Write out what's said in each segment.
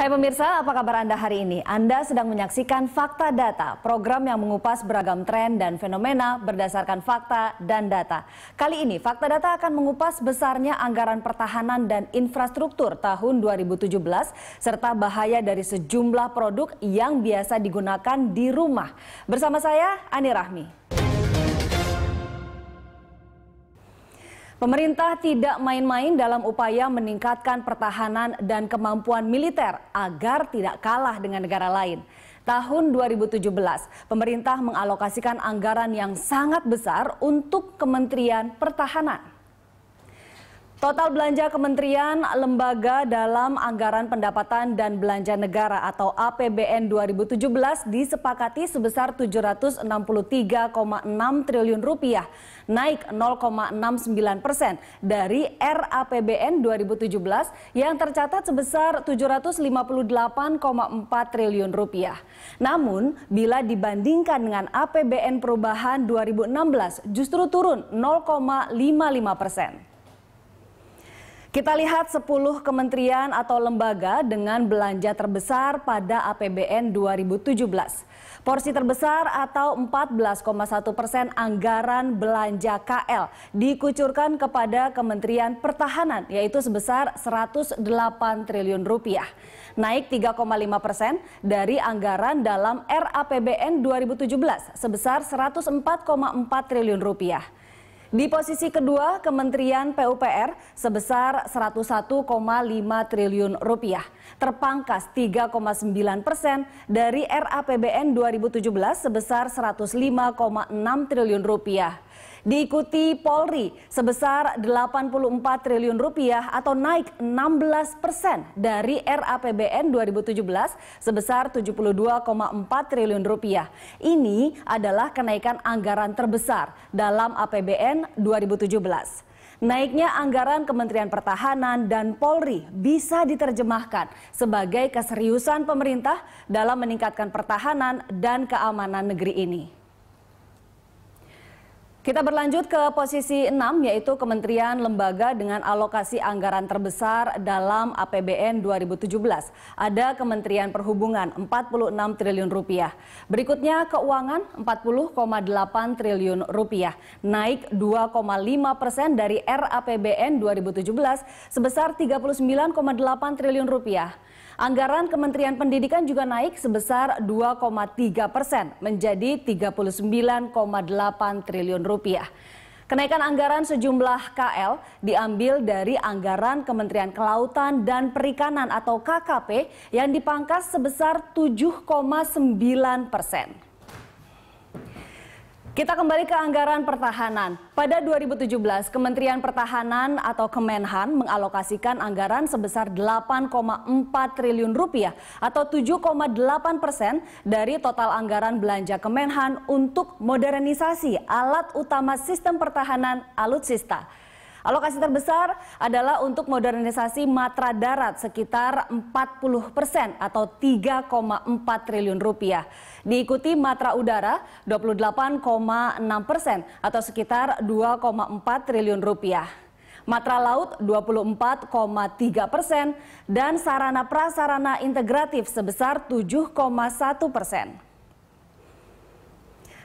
Hai pemirsa, apa kabar Anda hari ini? Anda sedang menyaksikan Fakta Data, program yang mengupas beragam tren dan fenomena berdasarkan fakta dan data. Kali ini Fakta Data akan mengupas besarnya anggaran pertahanan dan infrastruktur tahun 2017 serta bahaya dari sejumlah produk yang biasa digunakan di rumah. Bersama saya Ani Rahmi. Pemerintah tidak main-main dalam upaya meningkatkan pertahanan dan kemampuan militer agar tidak kalah dengan negara lain. Tahun 2017, pemerintah mengalokasikan anggaran yang sangat besar untuk Kementerian Pertahanan. Total belanja kementerian, lembaga dalam anggaran pendapatan dan belanja negara atau APBN 2017 disepakati sebesar 763,6 triliun rupiah, naik 0,69 persen dari RAPBN 2017 yang tercatat sebesar 758,4 triliun rupiah. Namun, bila dibandingkan dengan APBN perubahan 2016 justru turun 0,55 persen. Kita lihat 10 kementerian atau lembaga dengan belanja terbesar pada APBN 2017. Porsi terbesar atau 14,1 persen anggaran belanja KL dikucurkan kepada Kementerian Pertahanan yaitu sebesar 108 triliun rupiah. Naik 3,5 persen dari anggaran dalam RAPBN 2017 sebesar 104,4 triliun rupiah. Di posisi kedua, Kementerian PUPR sebesar 101,5 triliun rupiah, terpangkas 3,9 persen dari RAPBN 2017 sebesar 105,6 triliun rupiah diikuti Polri sebesar 84 triliun rupiah atau naik 16 persen dari RAPBN 2017 sebesar 72,4 triliun rupiah. Ini adalah kenaikan anggaran terbesar dalam APBN 2017. Naiknya anggaran Kementerian Pertahanan dan Polri bisa diterjemahkan sebagai keseriusan pemerintah dalam meningkatkan pertahanan dan keamanan negeri ini. Kita berlanjut ke posisi 6 yaitu kementerian lembaga dengan alokasi anggaran terbesar dalam APBN 2017. Ada Kementerian Perhubungan 46 triliun rupiah. Berikutnya keuangan 40,8 triliun rupiah, naik 2,5 persen dari RAPBN 2017 sebesar 39,8 triliun rupiah. Anggaran Kementerian Pendidikan juga naik sebesar 2,3 persen menjadi 39,8 triliun rupiah. Kenaikan anggaran sejumlah KL diambil dari anggaran Kementerian Kelautan dan Perikanan atau KKP yang dipangkas sebesar 7,9 persen. Kita kembali ke anggaran pertahanan. Pada 2017, Kementerian Pertahanan atau Kemenhan mengalokasikan anggaran sebesar 8,4 triliun rupiah atau 7,8 persen dari total anggaran belanja Kemenhan untuk modernisasi alat utama sistem pertahanan alutsista. Alokasi terbesar adalah untuk modernisasi matra darat sekitar 40 persen atau 3,4 triliun rupiah. Diikuti matra udara 28,6 persen atau sekitar 2,4 triliun rupiah matra laut 24,3 persen, dan sarana prasarana integratif sebesar 7,1 persen.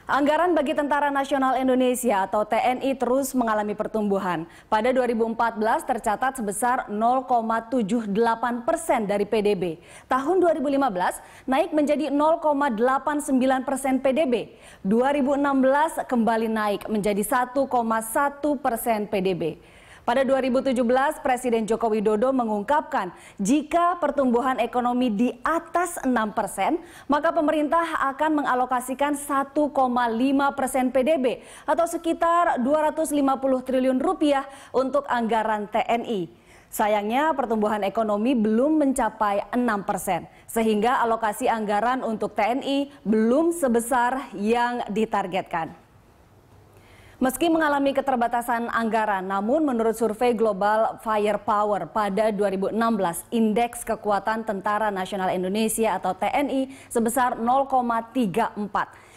Anggaran bagi Tentara Nasional Indonesia atau TNI terus mengalami pertumbuhan. Pada 2014 tercatat sebesar 0,78 persen dari PDB. Tahun 2015 naik menjadi 0,89 persen PDB. 2016 kembali naik menjadi 1,1 persen PDB. Pada 2017, Presiden Joko Widodo mengungkapkan jika pertumbuhan ekonomi di atas 6 persen, maka pemerintah akan mengalokasikan 1,5 persen PDB atau sekitar 250 triliun rupiah untuk anggaran TNI. Sayangnya pertumbuhan ekonomi belum mencapai 6 persen, sehingga alokasi anggaran untuk TNI belum sebesar yang ditargetkan. Meski mengalami keterbatasan anggaran, namun menurut survei Global Firepower pada 2016, indeks kekuatan Tentara Nasional Indonesia atau TNI sebesar 0,34.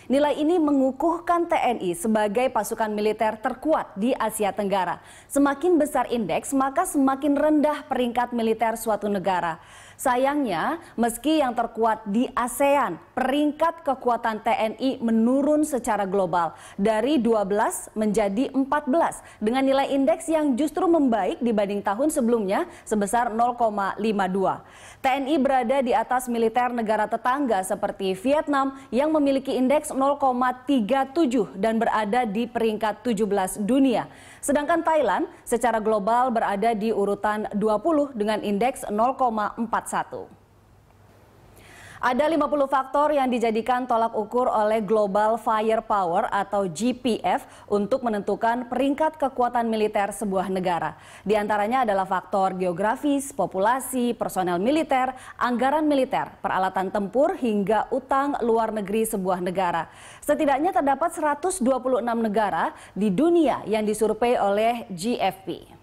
Nilai ini mengukuhkan TNI sebagai pasukan militer terkuat di Asia Tenggara. Semakin besar indeks, maka semakin rendah peringkat militer suatu negara. Sayangnya, meski yang terkuat di ASEAN, peringkat kekuatan TNI menurun secara global dari 12 menjadi 14 dengan nilai indeks yang justru membaik dibanding tahun sebelumnya sebesar 0,52. TNI berada di atas militer negara tetangga seperti Vietnam yang memiliki indeks 0,37 dan berada di peringkat 17 dunia. Sedangkan Thailand secara global berada di urutan 20 dengan indeks ada 50 faktor yang dijadikan tolak ukur oleh Global Firepower atau GPF untuk menentukan peringkat kekuatan militer sebuah negara. Di antaranya adalah faktor geografis, populasi, personel militer, anggaran militer, peralatan tempur hingga utang luar negeri sebuah negara. Setidaknya terdapat 126 negara di dunia yang disurvei oleh GFP.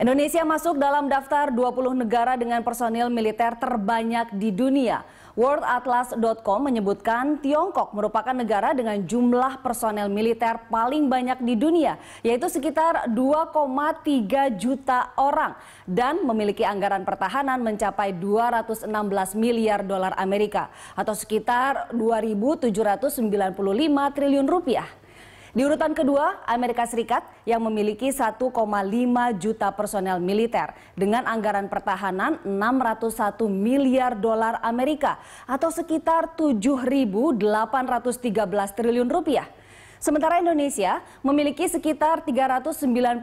Indonesia masuk dalam daftar 20 negara dengan personil militer terbanyak di dunia. WorldAtlas.com menyebutkan Tiongkok merupakan negara dengan jumlah personel militer paling banyak di dunia, yaitu sekitar 2,3 juta orang dan memiliki anggaran pertahanan mencapai 216 miliar dolar Amerika atau sekitar 2.795 triliun rupiah. Di urutan kedua, Amerika Serikat yang memiliki 1,5 juta personel militer dengan anggaran pertahanan 601 miliar dolar Amerika atau sekitar 7.813 triliun rupiah. Sementara Indonesia memiliki sekitar 395.500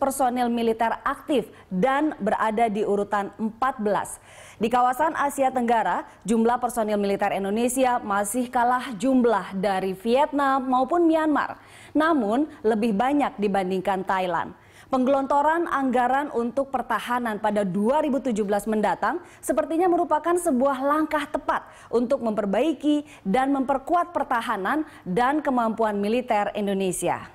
personel militer aktif dan berada di urutan 14. Di kawasan Asia Tenggara, jumlah personil militer Indonesia masih kalah jumlah dari Vietnam maupun Myanmar, namun lebih banyak dibandingkan Thailand. Penggelontoran anggaran untuk pertahanan pada 2017 mendatang sepertinya merupakan sebuah langkah tepat untuk memperbaiki dan memperkuat pertahanan dan kemampuan militer Indonesia.